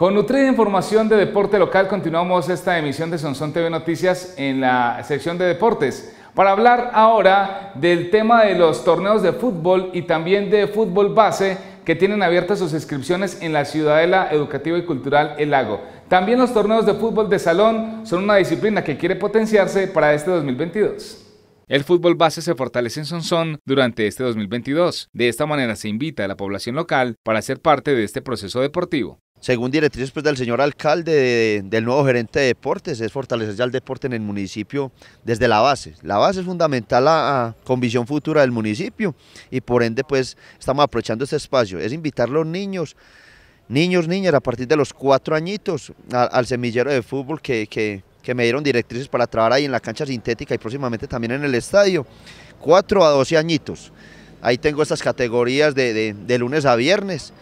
Con nutrida información de deporte local continuamos esta emisión de Sonsón TV Noticias en la sección de deportes para hablar ahora del tema de los torneos de fútbol y también de fútbol base que tienen abiertas sus inscripciones en la Ciudadela Educativa y Cultural El Lago. También los torneos de fútbol de salón son una disciplina que quiere potenciarse para este 2022. El fútbol base se fortalece en Sonsón durante este 2022. De esta manera se invita a la población local para ser parte de este proceso deportivo. Según directrices pues, del señor alcalde, del nuevo gerente de deportes, es fortalecer ya el deporte en el municipio desde la base. La base es fundamental a, con visión futura del municipio y por ende pues estamos aprovechando este espacio. Es invitar a los niños, niños, niñas, a partir de los cuatro añitos al semillero de fútbol que, me dieron directrices para trabajar ahí en la cancha sintética y próximamente también en el estadio. Cuatro a doce añitos. Ahí tengo estas categorías de, de lunes a viernes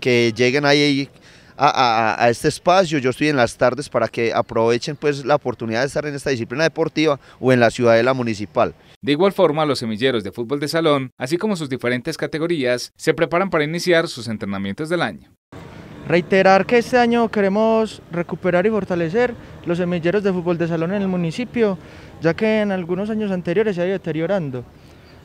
que lleguen ahí a, este espacio. Yo estoy en las tardes para que aprovechen pues la oportunidad de estar en esta disciplina deportiva o en la ciudadela municipal. De igual forma, los semilleros de fútbol de salón, así como sus diferentes categorías, se preparan para iniciar sus entrenamientos del año. Reiterar que este año queremos recuperar y fortalecer los semilleros de fútbol de salón en el municipio, ya que en algunos años anteriores se ha ido deteriorando.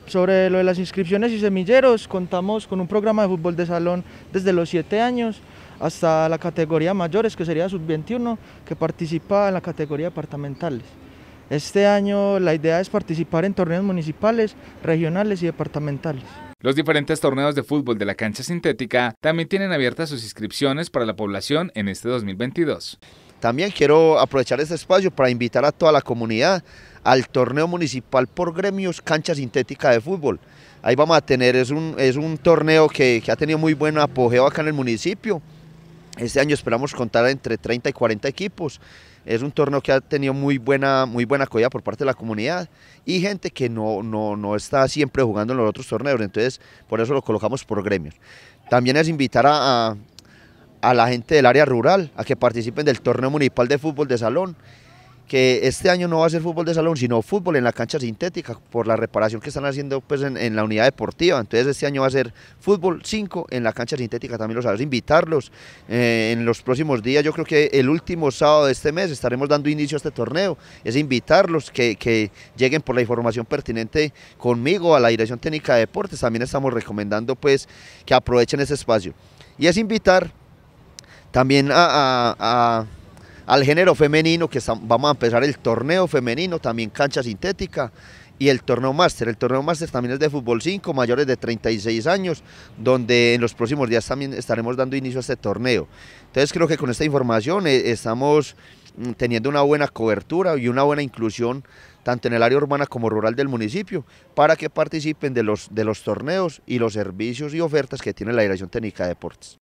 Sobre lo de las inscripciones y semilleros, contamos con un programa de fútbol de salón desde los 7 años, hasta la categoría mayores, que sería sub-21, que participa en la categoría departamentales. Este año la idea es participar en torneos municipales, regionales y departamentales. Los diferentes torneos de fútbol de la cancha sintética también tienen abiertas sus inscripciones para la población en este 2022. También quiero aprovechar este espacio para invitar a toda la comunidad al torneo municipal por gremios cancha sintética de fútbol. Ahí vamos a tener, es un, es un torneo que, que ha tenido muy buen apogeo acá en el municipio. Este año esperamos contar entre 30 y 40 equipos. Es un torneo que ha tenido muy buena, muy buena acogida por parte de la comunidad y gente que no, no, está siempre jugando en los otros torneos, entonces por eso lo colocamos por gremios. También es invitar a la gente del área rural a que participen del torneo municipal de fútbol de salón que este año no va a ser fútbol de salón, sino fútbol en la cancha sintética por la reparación que están haciendo pues, en, la unidad deportiva. Entonces este año va a ser fútbol 5 en la cancha sintética, también lo sabes, invitarlos eh, en los próximos días. Yo creo que el último sábado de este mes estaremos dando inicio a este torneo, es invitarlos que, lleguen por la información pertinente conmigo a la Dirección Técnica de Deportes. También estamos recomendando pues, que aprovechen ese espacio. Y es invitar también a al género femenino, que vamos a empezar el torneo femenino, también cancha sintética, y el torneo máster. El torneo máster también es de fútbol 5, mayores de 36 años, donde en los próximos días también estaremos dando inicio a este torneo. Entonces creo que con esta información eh, estamos mm, teniendo una buena cobertura y una buena inclusión tanto en el área urbana como rural del municipio, para que participen de los, de los torneos y los servicios y ofertas que tiene la Dirección Técnica de Deportes.